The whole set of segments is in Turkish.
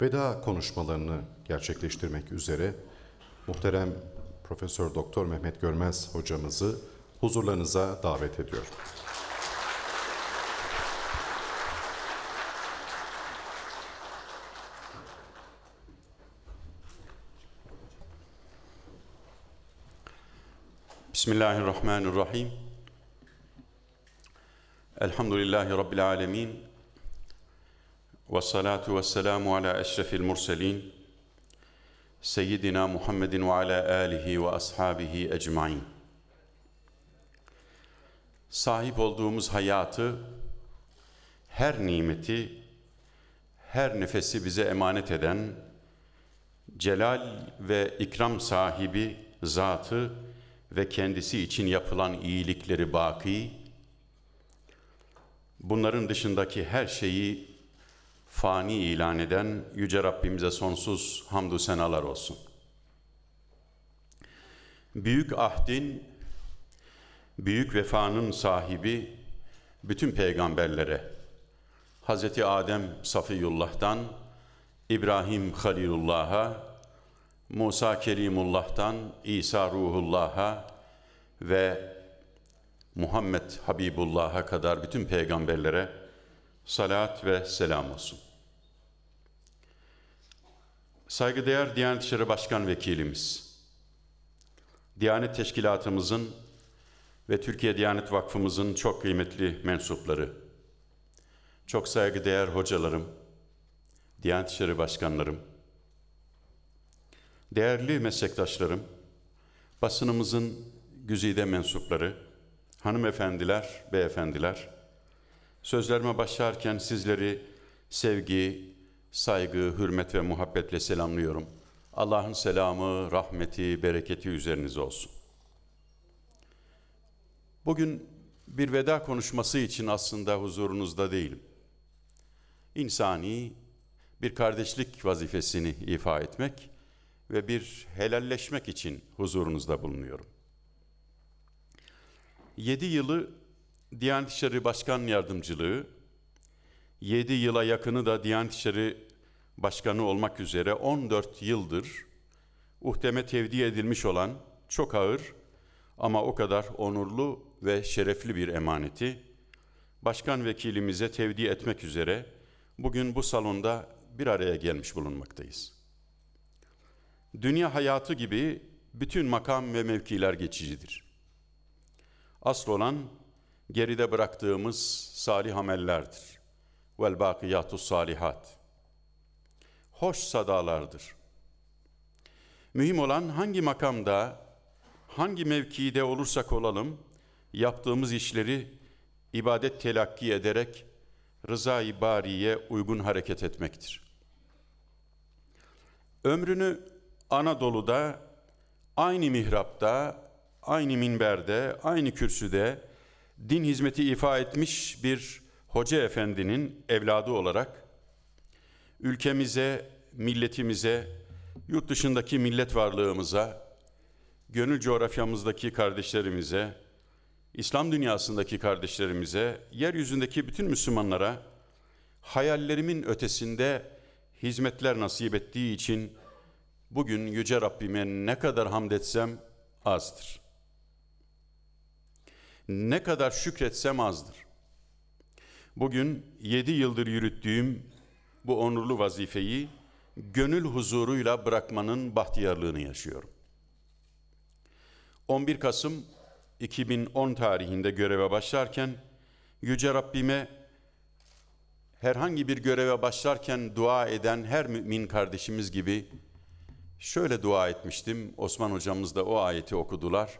veda konuşmalarını gerçekleştirmek üzere muhterem Profesör Doktor Mehmet Görmez hocamızı huzurlarınıza davet ediyorum. Bismillahirrahmanirrahim. Elhamdülillahi Rabbil alemin. Ve salatu ve selamu ala eşrefil murselin Seyyidina Muhammedin ve ala alihi ve ashabihi ecmain Sahip olduğumuz hayatı, her nimeti, her nefesi bize emanet eden celal ve ikram sahibi zatı ve kendisi için yapılan iyilikleri baki, bunların dışındaki her şeyi fani ilan eden Yüce Rabbimize sonsuz hamdü senalar olsun. Büyük ahdin, büyük vefanın sahibi bütün peygamberlere, Hz. Adem Safiyullah'tan, İbrahim Halilullah'a, Musa Kerimullah'tan, İsa Ruhullah'a ve Muhammed Habibullah'a kadar bütün peygamberlere salat ve selam olsun. Saygıdeğer Diyanet İşleri Başkan Vekilimiz, Diyanet Teşkilatımızın ve Türkiye Diyanet Vakfımızın çok kıymetli mensupları, çok saygıdeğer hocalarım, Diyanet İşleri Başkanlarım, değerli meslektaşlarım, basınımızın güzide mensupları, hanımefendiler, beyefendiler, sözlerime başlarken sizleri sevgi, saygı, hürmet ve muhabbetle selamlıyorum. Allah'ın selamı, rahmeti, bereketi üzerinize olsun. Bugün bir veda konuşması için aslında huzurunuzda değilim. İnsani bir kardeşlik vazifesini ifa etmek ve bir helalleşmek için huzurunuzda bulunuyorum. 7 yılı Diyanet İşleri Başkan Yardımcılığı, 7 yıla yakını da Diyanet İşleri başkanı olmak üzere 14 yıldır uhdeme tevdi edilmiş olan çok ağır ama o kadar onurlu ve şerefli bir emaneti başkan vekilimize tevdi etmek üzere bugün bu salonda bir araya gelmiş bulunmaktayız. Dünya hayatı gibi bütün makam ve mevkiler geçicidir. Asıl olan geride bıraktığımız salih amellerdir. Vel bakiyatus salihat hoş sadalardır. Mühim olan hangi makamda, hangi mevkide olursak olalım, yaptığımız işleri ibadet telakki ederek rızayı bariye uygun hareket etmektir. Ömrünü Anadolu'da, aynı mihrapta, aynı minberde, aynı kürsüde din hizmeti ifa etmiş bir hoca efendinin evladı olarak ülkemize, milletimize, yurt dışındaki millet varlığımıza, gönül coğrafyamızdaki kardeşlerimize, İslam dünyasındaki kardeşlerimize, yeryüzündeki bütün Müslümanlara hayallerimin ötesinde hizmetler nasip ettiği için bugün Yüce Rabbime ne kadar hamd etsem azdır. Ne kadar şükretsem azdır. Bugün yedi yıldır yürüttüğüm bu onurlu vazifeyi gönül huzuruyla bırakmanın bahtiyarlığını yaşıyorum. 11 Kasım 2010 tarihinde göreve başlarken Yüce Rabbime herhangi bir göreve başlarken dua eden her mümin kardeşimiz gibi şöyle dua etmiştim. Osman hocamız da o ayeti okudular.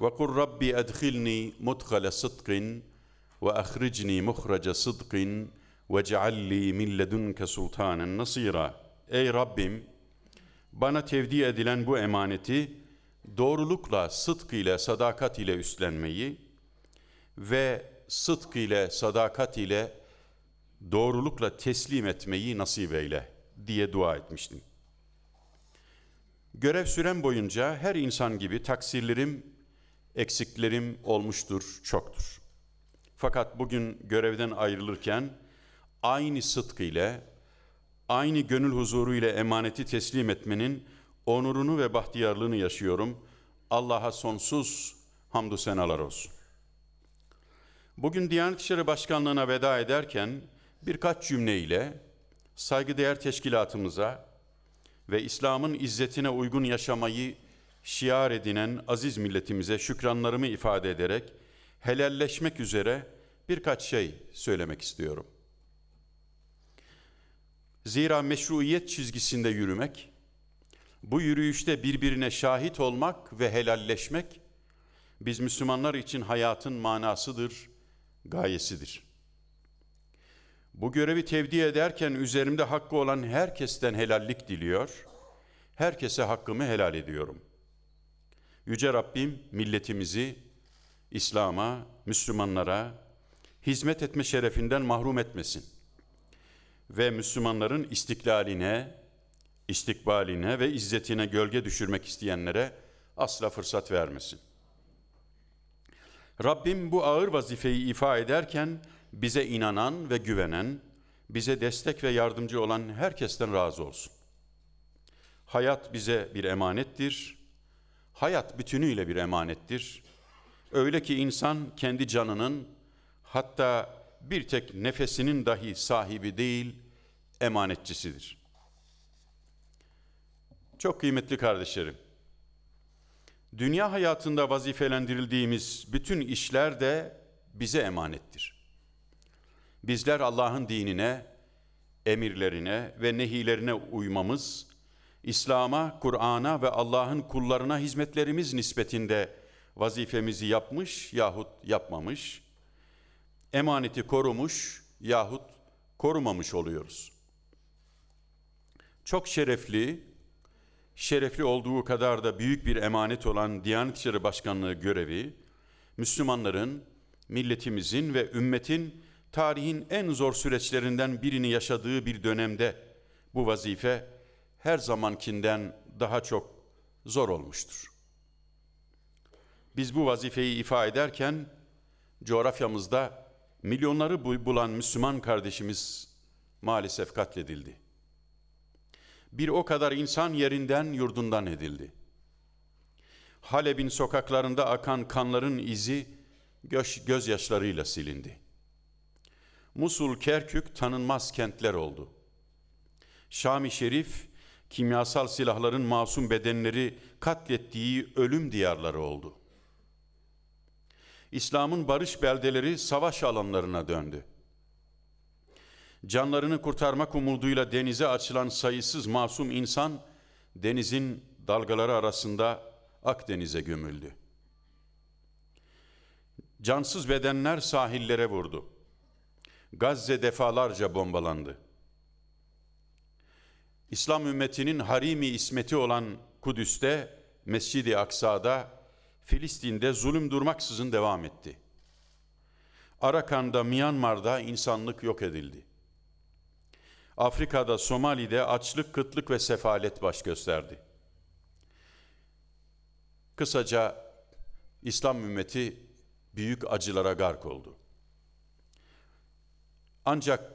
Ve kur Rabbi edhilni mutkale sıdkın ve ahricni muhraca sıdkın ve cealli min ledunke sultanen nasira. Ey Rabbim bana tevdi edilen bu emaneti doğrulukla, sıdk ile, sadakat ile üstlenmeyi ve sıdk ile, sadakat ile doğrulukla teslim etmeyi nasip eyle diye dua etmiştim. Görev süren boyunca her insan gibi taksirlerim, eksiklerim olmuştur, çoktur. Fakat bugün görevden ayrılırken aynı sıdkı ile, aynı gönül huzuru ile emaneti teslim etmenin onurunu ve bahtiyarlığını yaşıyorum. Allah'a sonsuz hamdü senalar olsun. Bugün Diyanet İşleri Başkanlığı'na veda ederken birkaç cümle ile saygıdeğer teşkilatımıza ve İslam'ın izzetine uygun yaşamayı şiar edinen aziz milletimize şükranlarımı ifade ederek helalleşmek üzere birkaç şey söylemek istiyorum. Zira meşruiyet çizgisinde yürümek, bu yürüyüşte birbirine şahit olmak ve helalleşmek, biz Müslümanlar için hayatın manasıdır, gayesidir. Bu görevi tevdi ederken üzerimde hakkı olan herkesten helallik diliyor, herkese hakkımı helal ediyorum. Yüce Rabbim milletimizi İslam'a, Müslümanlara hizmet etme şerefinden mahrum etmesin.'' ve Müslümanların istiklaline, istikbaline ve izzetine gölge düşürmek isteyenlere asla fırsat vermesin. Rabbim bu ağır vazifeyi ifa ederken bize inanan ve güvenen, bize destek ve yardımcı olan herkesten razı olsun. Hayat bize bir emanettir. Hayat bütünüyle bir emanettir. Öyle ki insan kendi canının hatta bir tek nefesinin dahi sahibi değil, emanetçisidir. Çok kıymetli kardeşlerim, dünya hayatında vazifelendirildiğimiz bütün işler de bize emanettir. Bizler Allah'ın dinine, emirlerine ve nehilerine uymamız, İslam'a, Kur'an'a ve Allah'ın kullarına hizmetlerimiz nispetinde vazifemizi yapmış yahut yapmamış, emaneti korumuş yahut korumamış oluyoruz. Çok şerefli, şerefli olduğu kadar da büyük bir emanet olan Diyanet İşleri Başkanlığı görevi, Müslümanların, milletimizin ve ümmetin tarihin en zor süreçlerinden birini yaşadığı bir dönemde bu vazife her zamankinden daha çok zor olmuştur. Biz bu vazifeyi ifa ederken coğrafyamızda milyonları bulan Müslüman kardeşimiz maalesef katledildi. Bir o kadar insan yerinden yurdundan edildi. Halep'in sokaklarında akan kanların izi göz, gözyaşlarıyla silindi. Musul, Kerkük tanınmaz kentler oldu. Şam-ı Şerif, kimyasal silahların masum bedenleri katlettiği ölüm diyarları oldu. İslam'ın barış beldeleri savaş alanlarına döndü. Canlarını kurtarmak umuduyla denize açılan sayısız masum insan denizin dalgaları arasında Akdeniz'e gömüldü. Cansız bedenler sahillere vurdu. Gazze defalarca bombalandı. İslam ümmetinin harimi ismeti olan Kudüs'te, Mescid-i Aksa'da Filistin'de zulüm durmaksızın devam etti. Arakan'da, Myanmar'da insanlık yok edildi. Afrika'da, Somali'de açlık, kıtlık ve sefalet baş gösterdi. Kısaca İslam ümmeti büyük acılara gark oldu. Ancak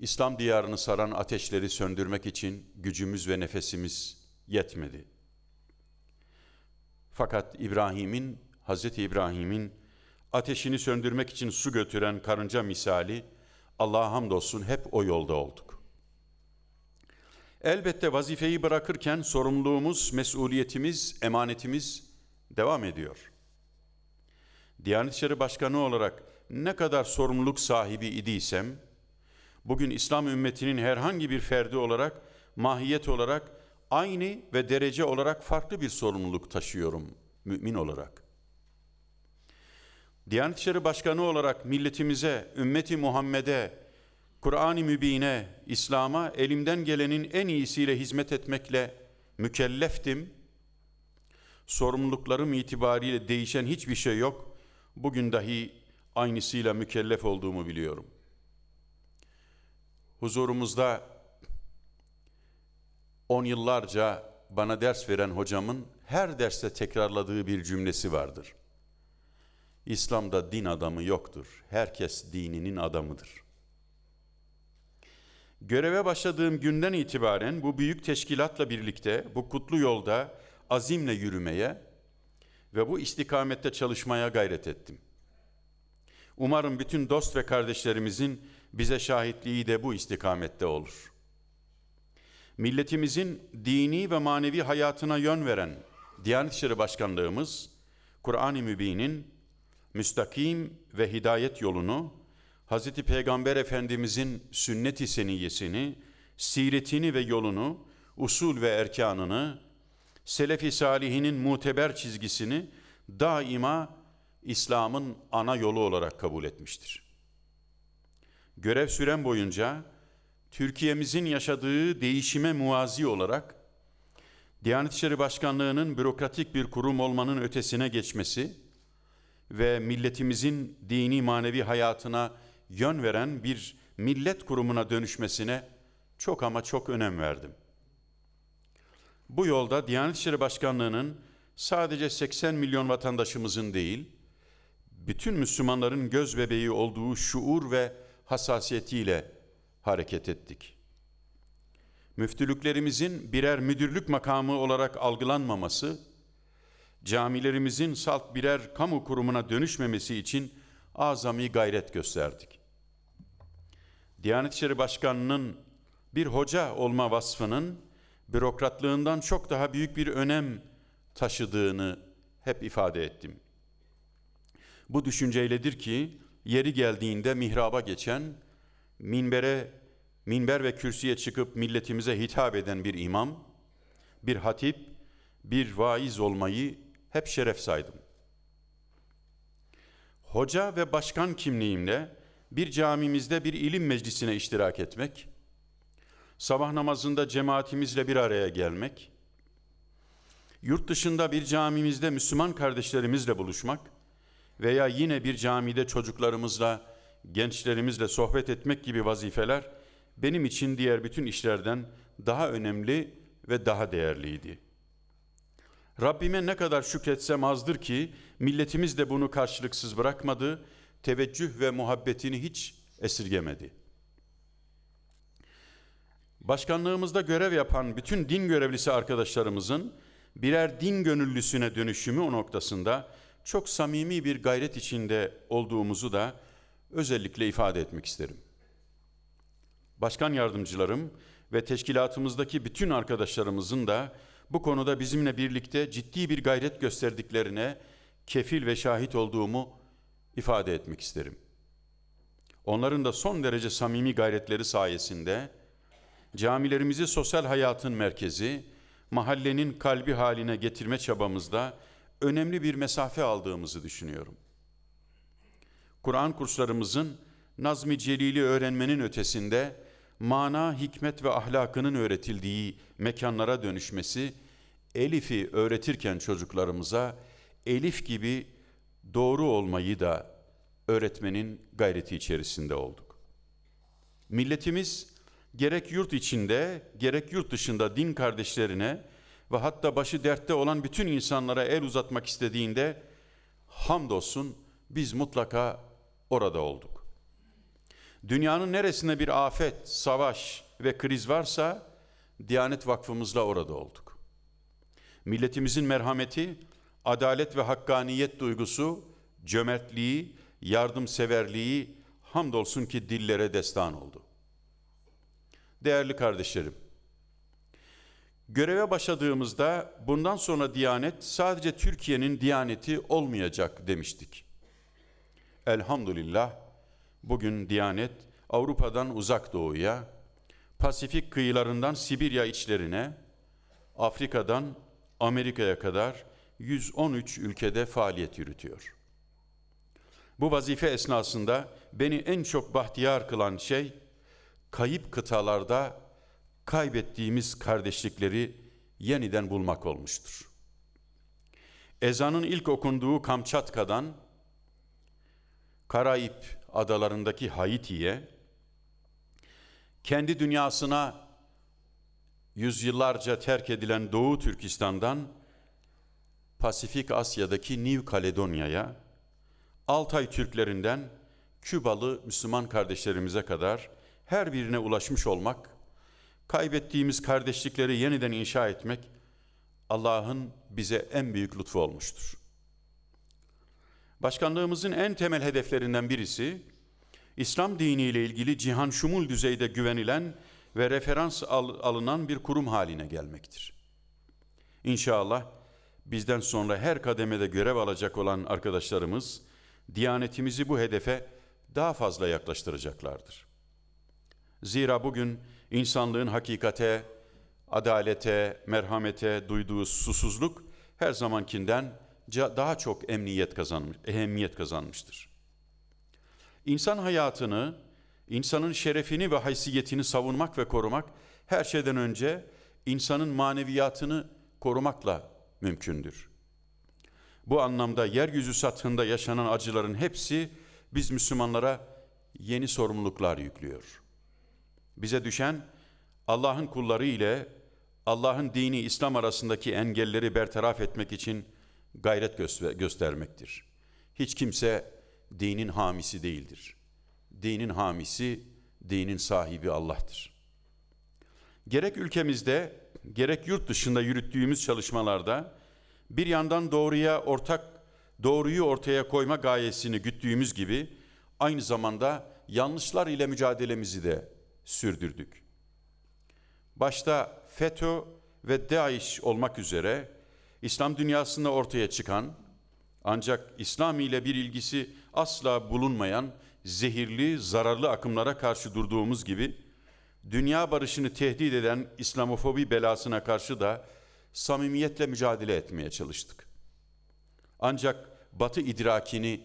İslam diyarını saran ateşleri söndürmek için gücümüz ve nefesimiz yetmedi. Fakat İbrahim'in, Hazreti İbrahim'in ateşini söndürmek için su götüren karınca misali Allah'a hamdolsun hep o yolda olduk. Elbette vazifeyi bırakırken sorumluluğumuz, mesuliyetimiz, emanetimiz devam ediyor. Diyanet İşleri Başkanı olarak ne kadar sorumluluk sahibi idiysem, bugün İslam ümmetinin herhangi bir ferdi olarak, mahiyet olarak aynı ve derece olarak farklı bir sorumluluk taşıyorum mümin olarak. Diyanet İşleri Başkanı olarak milletimize, ümmeti Muhammed'e, Kur'an-ı Mübin'e, İslam'a elimden gelenin en iyisiyle hizmet etmekle mükelleftim. Sorumluluklarım itibariyle değişen hiçbir şey yok. Bugün dahi aynısıyla mükellef olduğumu biliyorum. Huzurumuzda 10 yıllarca bana ders veren hocamın her derste tekrarladığı bir cümlesi vardır. İslam'da din adamı yoktur. Herkes dininin adamıdır. Göreve başladığım günden itibaren bu büyük teşkilatla birlikte bu kutlu yolda azimle yürümeye ve bu istikamette çalışmaya gayret ettim. Umarım bütün dost ve kardeşlerimizin bize şahitliği de bu istikamette olur.'' milletimizin dini ve manevi hayatına yön veren Diyanet İşleri Başkanlığımız, Kur'an-ı Mübin'in müstakim ve hidayet yolunu, Hz. Peygamber Efendimizin sünnet-i seniyyesini, siretini ve yolunu, usul ve erkanını, Selefi Salihinin muteber çizgisini daima İslam'ın ana yolu olarak kabul etmiştir. Görev süren boyunca Türkiye'mizin yaşadığı değişime muazi olarak Diyanet İşleri Başkanlığı'nın bürokratik bir kurum olmanın ötesine geçmesi ve milletimizin dini manevi hayatına yön veren bir millet kurumuna dönüşmesine çok ama çok önem verdim. Bu yolda Diyanet İşleri Başkanlığı'nın sadece 80 milyon vatandaşımızın değil, bütün Müslümanların göz bebeği olduğu şuur ve hassasiyetiyle hareket ettik. Müftülüklerimizin birer müdürlük makamı olarak algılanmaması, camilerimizin salt birer kamu kurumuna dönüşmemesi için azami gayret gösterdik. Diyanet İşleri Başkanı'nın bir hoca olma vasfının bürokratlığından çok daha büyük bir önem taşıdığını hep ifade ettim. Bu düşünceyledir ki yeri geldiğinde mihraba geçen minbere, minber ve kürsüye çıkıp milletimize hitap eden bir imam, bir hatip, bir vaiz olmayı hep şeref saydım. Hoca ve başkan kimliğimle bir camimizde bir ilim meclisine iştirak etmek, sabah namazında cemaatimizle bir araya gelmek, yurt dışında bir camimizde Müslüman kardeşlerimizle buluşmak veya yine bir camide çocuklarımızla gençlerimizle sohbet etmek gibi vazifeler benim için diğer bütün işlerden daha önemli ve daha değerliydi. Rabbime ne kadar şükretsem azdır ki milletimiz de bunu karşılıksız bırakmadı, teveccüh ve muhabbetini hiç esirgemedi. Başkanlığımızda görev yapan bütün din görevlisi arkadaşlarımızın birer din gönüllüsüne dönüşümü o noktasında çok samimi bir gayret içinde olduğumuzu da özellikle ifade etmek isterim. Başkan yardımcılarım ve teşkilatımızdaki bütün arkadaşlarımızın da bu konuda bizimle birlikte ciddi bir gayret gösterdiklerine kefil ve şahit olduğumu ifade etmek isterim. Onların da son derece samimi gayretleri sayesinde camilerimizi sosyal hayatın merkezi, mahallenin kalbi haline getirme çabamızda önemli bir mesafe aldığımızı düşünüyorum. Kur'an kurslarımızın Nazmi Celil'i öğrenmenin ötesinde mana, hikmet ve ahlakının öğretildiği mekanlara dönüşmesi, Elif'i öğretirken çocuklarımıza Elif gibi doğru olmayı da öğretmenin gayreti içerisinde olduk. Milletimiz gerek yurt içinde gerek yurt dışında din kardeşlerine ve hatta başı dertte olan bütün insanlara el uzatmak istediğinde hamdolsun biz mutlaka orada olduk. Dünyanın neresinde bir afet, savaş ve kriz varsa Diyanet Vakfımızla orada olduk. Milletimizin merhameti, adalet ve hakkaniyet duygusu, cömertliği, yardımseverliği hamdolsun ki dillere destan oldu. Değerli kardeşlerim, Göreve başladığımızda bundan sonra Diyanet sadece Türkiye'nin Diyaneti olmayacak demiştik. Elhamdülillah bugün Diyanet Avrupa'dan uzak doğuya, Pasifik kıyılarından Sibirya içlerine, Afrika'dan Amerika'ya kadar 113 ülkede faaliyet yürütüyor. Bu vazife esnasında beni en çok bahtiyar kılan şey, kayıp kıtalarda kaybettiğimiz kardeşlikleri yeniden bulmak olmuştur. Ezanın ilk okunduğu Kamçatka'dan Karayip adalarındaki Haiti'ye kendi dünyasına yüzyıllarca terk edilen Doğu Türkistan'dan Pasifik Asya'daki New Kaledonya'ya, Altay Türklerinden Kübalı Müslüman kardeşlerimize kadar her birine ulaşmış olmak, kaybettiğimiz kardeşlikleri yeniden inşa etmek Allah'ın bize en büyük lütfu olmuştur.'' Başkanlığımızın en temel hedeflerinden birisi, İslam diniyle ilgili cihan şumul düzeyde güvenilen ve referans al alınan bir kurum haline gelmektir. İnşallah bizden sonra her kademede görev alacak olan arkadaşlarımız, diyanetimizi bu hedefe daha fazla yaklaştıracaklardır. Zira bugün insanlığın hakikate, adalete, merhamete duyduğu susuzluk her zamankinden daha çok emniyet kazanmış, ehemmiyet kazanmıştır. İnsan hayatını, insanın şerefini ve haysiyetini savunmak ve korumak her şeyden önce insanın maneviyatını korumakla mümkündür. Bu anlamda yeryüzü satında yaşanan acıların hepsi biz Müslümanlara yeni sorumluluklar yüklüyor. Bize düşen Allah'ın kulları ile Allah'ın dini İslam arasındaki engelleri bertaraf etmek için gayret göstermektir. Hiç kimse dinin hamisi değildir. Dinin hamisi, dinin sahibi Allah'tır. Gerek ülkemizde, gerek yurt dışında yürüttüğümüz çalışmalarda bir yandan doğruya ortak, doğruyu ortaya koyma gayesini güttüğümüz gibi aynı zamanda yanlışlar ile mücadelemizi de sürdürdük. Başta FETÖ ve DAEŞ olmak üzere İslam dünyasında ortaya çıkan ancak İslam ile bir ilgisi asla bulunmayan zehirli, zararlı akımlara karşı durduğumuz gibi dünya barışını tehdit eden İslamofobi belasına karşı da samimiyetle mücadele etmeye çalıştık. Ancak Batı idrakini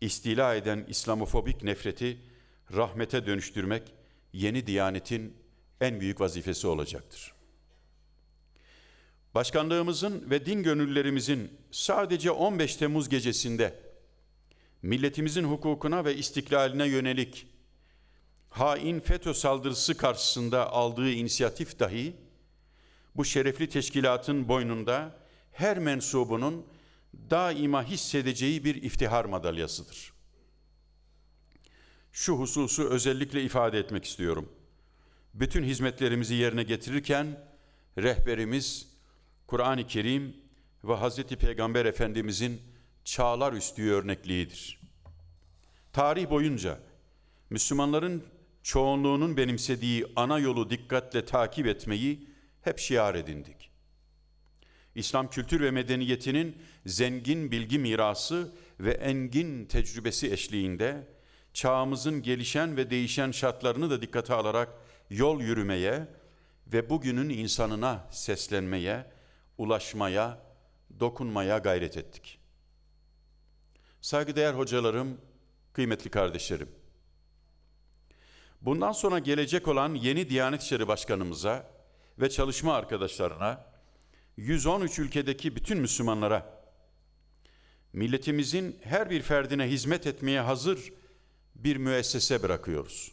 istila eden İslamofobik nefreti rahmete dönüştürmek yeni diyanetin en büyük vazifesi olacaktır.'' Başkanlığımızın ve din gönüllerimizin sadece 15 Temmuz gecesinde milletimizin hukukuna ve istiklaline yönelik hain FETÖ saldırısı karşısında aldığı inisiyatif dahi bu şerefli teşkilatın boynunda her mensubunun daima hissedeceği bir iftihar madalyasıdır. Şu hususu özellikle ifade etmek istiyorum. Bütün hizmetlerimizi yerine getirirken rehberimiz Kur'an-ı Kerim ve Hz. Peygamber Efendimizin çağlar üstü örnekliğidir. Tarih boyunca Müslümanların çoğunluğunun benimsediği ana yolu dikkatle takip etmeyi hep şiar edindik. İslam kültür ve medeniyetinin zengin bilgi mirası ve engin tecrübesi eşliğinde çağımızın gelişen ve değişen şartlarını da dikkate alarak yol yürümeye ve bugünün insanına seslenmeye ulaşmaya, dokunmaya gayret ettik. Saygıdeğer hocalarım, kıymetli kardeşlerim. Bundan sonra gelecek olan yeni Diyanet İşleri Başkanımıza ve çalışma arkadaşlarına 113 ülkedeki bütün Müslümanlara milletimizin her bir ferdine hizmet etmeye hazır bir müessese bırakıyoruz.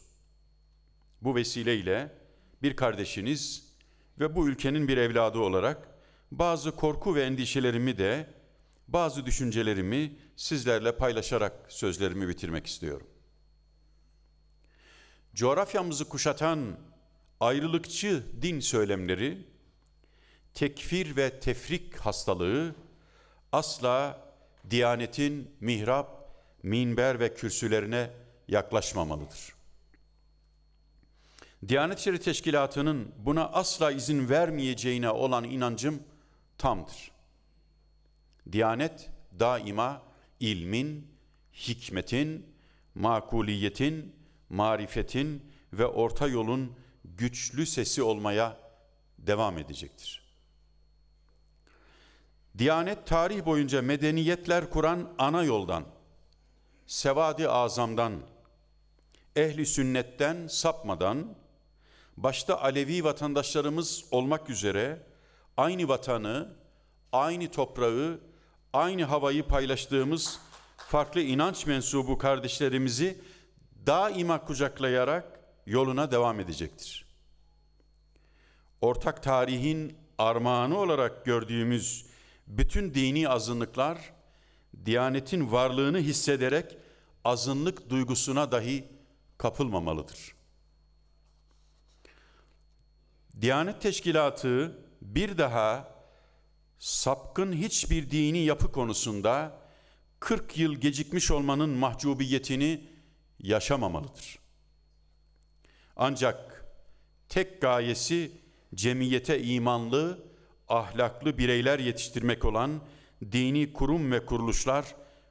Bu vesileyle bir kardeşiniz ve bu ülkenin bir evladı olarak bazı korku ve endişelerimi de bazı düşüncelerimi sizlerle paylaşarak sözlerimi bitirmek istiyorum. Coğrafyamızı kuşatan ayrılıkçı din söylemleri, tekfir ve tefrik hastalığı asla Diyanetin mihrap, minber ve kürsülerine yaklaşmamalıdır. Diyanet İşleri Teşkilatı'nın buna asla izin vermeyeceğine olan inancım tamdır. Diyanet daima ilmin, hikmetin, makuliyetin, marifetin ve orta yolun güçlü sesi olmaya devam edecektir. Diyanet tarih boyunca medeniyetler kuran ana yoldan, sevadi azamdan, ehli sünnetten sapmadan, başta Alevi vatandaşlarımız olmak üzere aynı vatanı, aynı toprağı, aynı havayı paylaştığımız farklı inanç mensubu kardeşlerimizi daima kucaklayarak yoluna devam edecektir. Ortak tarihin armağanı olarak gördüğümüz bütün dini azınlıklar, Diyanetin varlığını hissederek azınlık duygusuna dahi kapılmamalıdır. Diyanet Teşkilatı bir daha sapkın hiçbir dini yapı konusunda 40 yıl gecikmiş olmanın mahcubiyetini yaşamamalıdır. Ancak tek gayesi cemiyete imanlı, ahlaklı bireyler yetiştirmek olan dini kurum ve kuruluşlar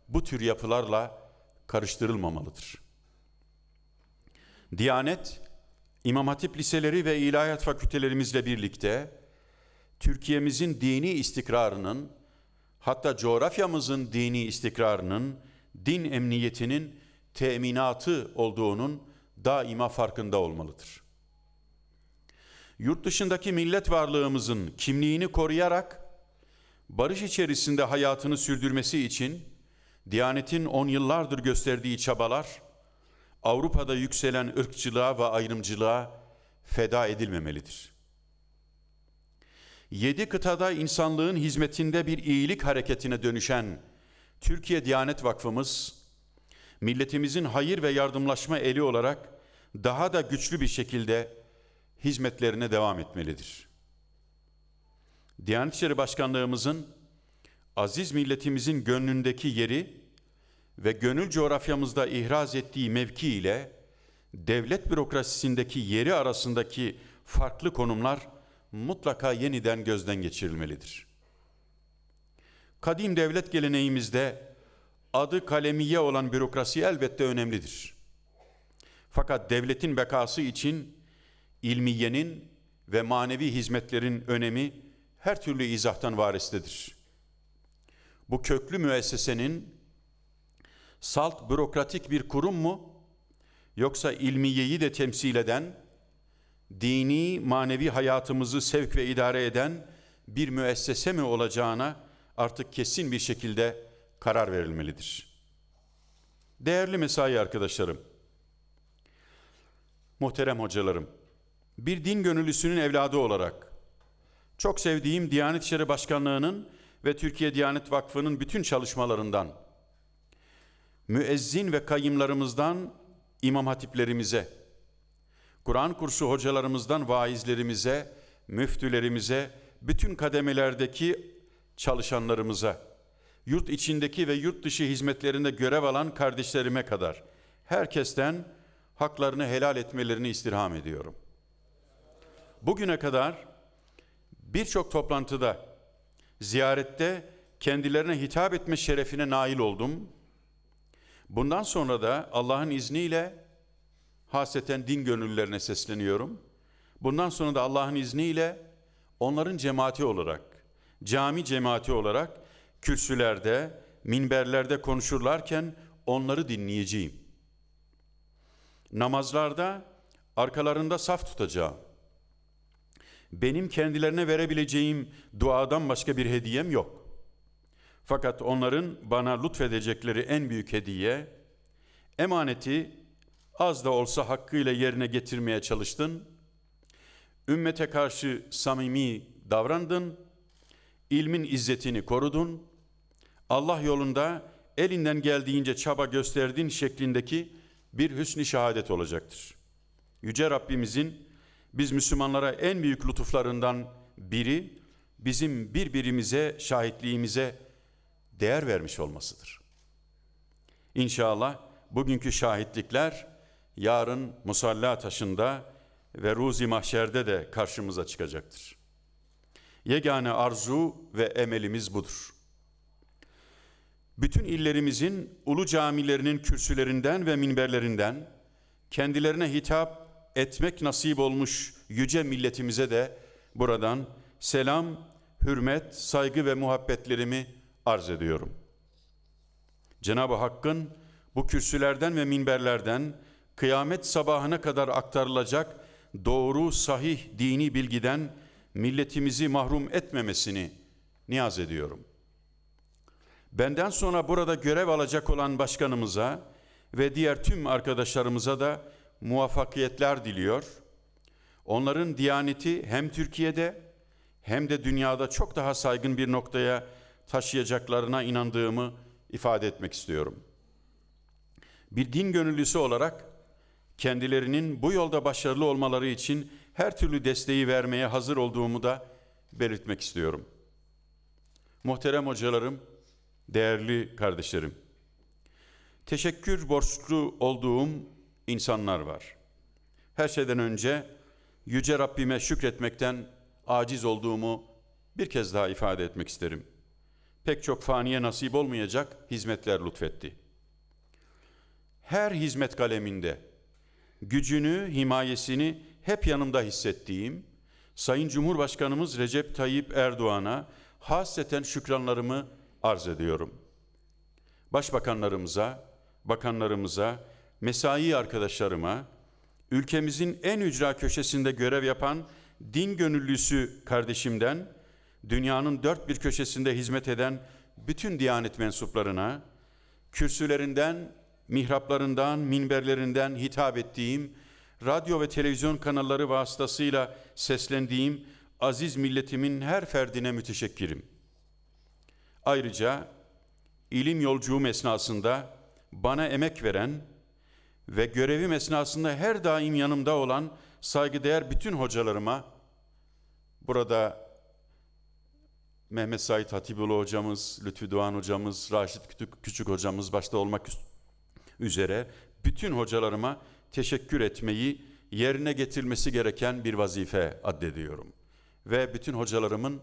bu tür yapılarla karıştırılmamalıdır. Diyanet, İmam Hatip liseleri ve ilahiyat fakültelerimizle birlikte Türkiye'mizin dini istikrarının, hatta coğrafyamızın dini istikrarının, din emniyetinin teminatı olduğunun daima farkında olmalıdır. Yurt dışındaki millet varlığımızın kimliğini koruyarak barış içerisinde hayatını sürdürmesi için Diyanet'in on yıllardır gösterdiği çabalar Avrupa'da yükselen ırkçılığa ve ayrımcılığa feda edilmemelidir.'' yedi kıtada insanlığın hizmetinde bir iyilik hareketine dönüşen Türkiye Diyanet Vakfımız, milletimizin hayır ve yardımlaşma eli olarak daha da güçlü bir şekilde hizmetlerine devam etmelidir. Diyanet İşleri Başkanlığımızın aziz milletimizin gönlündeki yeri ve gönül coğrafyamızda ihraz ettiği mevki ile devlet bürokrasisindeki yeri arasındaki farklı konumlar mutlaka yeniden gözden geçirilmelidir. Kadim devlet geleneğimizde adı kalemiye olan bürokrasi elbette önemlidir. Fakat devletin bekası için ilmiyenin ve manevi hizmetlerin önemi her türlü izahtan varistedir. Bu köklü müessesenin salt bürokratik bir kurum mu yoksa ilmiyeyi de temsil eden dini, manevi hayatımızı sevk ve idare eden bir müessese mi olacağına artık kesin bir şekilde karar verilmelidir. Değerli mesai arkadaşlarım, muhterem hocalarım, bir din gönüllüsünün evladı olarak çok sevdiğim Diyanet İşleri Başkanlığı'nın ve Türkiye Diyanet Vakfı'nın bütün çalışmalarından, müezzin ve kayımlarımızdan imam hatiplerimize, Kur'an kursu hocalarımızdan vaizlerimize, müftülerimize, bütün kademelerdeki çalışanlarımıza, yurt içindeki ve yurt dışı hizmetlerinde görev alan kardeşlerime kadar herkesten haklarını helal etmelerini istirham ediyorum. Bugüne kadar birçok toplantıda, ziyarette kendilerine hitap etme şerefine nail oldum. Bundan sonra da Allah'ın izniyle haseten din gönüllülerine sesleniyorum. Bundan sonra da Allah'ın izniyle onların cemaati olarak, cami cemaati olarak kürsülerde, minberlerde konuşurlarken onları dinleyeceğim. Namazlarda arkalarında saf tutacağım. Benim kendilerine verebileceğim duadan başka bir hediyem yok. Fakat onların bana lütfedecekleri en büyük hediye, emaneti az da olsa hakkıyla yerine getirmeye çalıştın. Ümmete karşı samimi davrandın. ilmin izzetini korudun. Allah yolunda elinden geldiğince çaba gösterdin şeklindeki bir hüsnü şehadet olacaktır. Yüce Rabbimizin biz Müslümanlara en büyük lütuflarından biri bizim birbirimize, şahitliğimize değer vermiş olmasıdır. İnşallah bugünkü şahitlikler yarın musalla taşında ve ruzi mahşerde de karşımıza çıkacaktır. Yegane arzu ve emelimiz budur. Bütün illerimizin ulu camilerinin kürsülerinden ve minberlerinden kendilerine hitap etmek nasip olmuş yüce milletimize de buradan selam, hürmet, saygı ve muhabbetlerimi arz ediyorum. Cenab-ı Hakk'ın bu kürsülerden ve minberlerden kıyamet sabahına kadar aktarılacak doğru sahih dini bilgiden milletimizi mahrum etmemesini niyaz ediyorum. Benden sonra burada görev alacak olan başkanımıza ve diğer tüm arkadaşlarımıza da muvaffakiyetler diliyor. Onların diyaneti hem Türkiye'de hem de dünyada çok daha saygın bir noktaya taşıyacaklarına inandığımı ifade etmek istiyorum. Bir din gönüllüsü olarak kendilerinin bu yolda başarılı olmaları için her türlü desteği vermeye hazır olduğumu da belirtmek istiyorum. Muhterem hocalarım, değerli kardeşlerim, teşekkür borçlu olduğum insanlar var. Her şeyden önce Yüce Rabbime şükretmekten aciz olduğumu bir kez daha ifade etmek isterim. Pek çok faniye nasip olmayacak hizmetler lütfetti. Her hizmet kaleminde gücünü, himayesini hep yanımda hissettiğim Sayın Cumhurbaşkanımız Recep Tayyip Erdoğan'a hasreten şükranlarımı arz ediyorum. Başbakanlarımıza, bakanlarımıza, mesai arkadaşlarıma, ülkemizin en ücra köşesinde görev yapan din gönüllüsü kardeşimden, dünyanın dört bir köşesinde hizmet eden bütün Diyanet mensuplarına, kürsülerinden mihraplarından, minberlerinden hitap ettiğim, radyo ve televizyon kanalları vasıtasıyla seslendiğim aziz milletimin her ferdine müteşekkirim. Ayrıca ilim yolculuğum esnasında bana emek veren ve görevim esnasında her daim yanımda olan saygıdeğer bütün hocalarıma burada Mehmet Said Hatipoğlu hocamız, Lütfü Doğan hocamız, Raşit Küçük, Küçük hocamız başta olmak üzere üzere bütün hocalarıma teşekkür etmeyi yerine getirmesi gereken bir vazife addediyorum. Ve bütün hocalarımın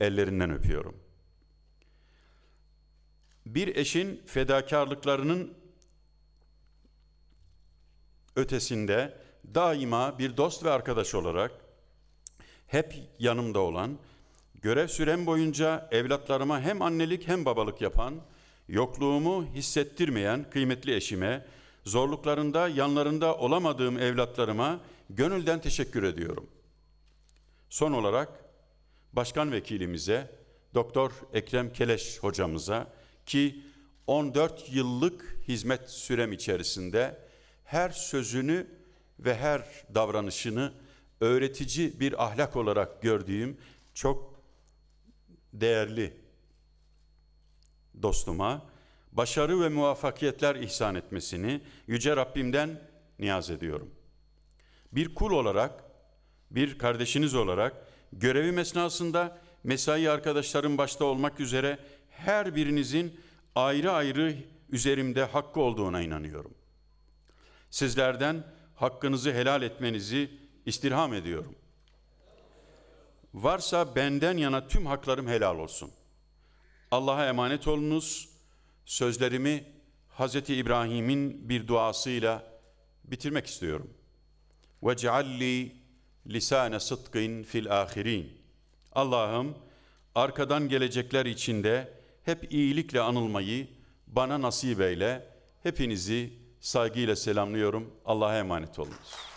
ellerinden öpüyorum. Bir eşin fedakarlıklarının ötesinde daima bir dost ve arkadaş olarak hep yanımda olan, görev sürem boyunca evlatlarıma hem annelik hem babalık yapan, yokluğumu hissettirmeyen kıymetli eşime, zorluklarında yanlarında olamadığım evlatlarıma gönülden teşekkür ediyorum. Son olarak başkan vekilimize, Doktor Ekrem Keleş hocamıza ki 14 yıllık hizmet sürem içerisinde her sözünü ve her davranışını öğretici bir ahlak olarak gördüğüm çok değerli dostuma başarı ve muvaffakiyetler ihsan etmesini yüce Rabbimden niyaz ediyorum. Bir kul olarak, bir kardeşiniz olarak görevim esnasında mesai arkadaşlarım başta olmak üzere her birinizin ayrı ayrı üzerimde hakkı olduğuna inanıyorum. Sizlerden hakkınızı helal etmenizi istirham ediyorum. Varsa benden yana tüm haklarım helal olsun.'' Allah'a emanet olunuz. Sözlerimi Hz. İbrahim'in bir duasıyla bitirmek istiyorum. وَجْعَلِّ lisane sıdkın fil ahirin. Allah'ım arkadan gelecekler içinde hep iyilikle anılmayı bana nasip eyle. Hepinizi saygıyla selamlıyorum. Allah'a emanet olunuz.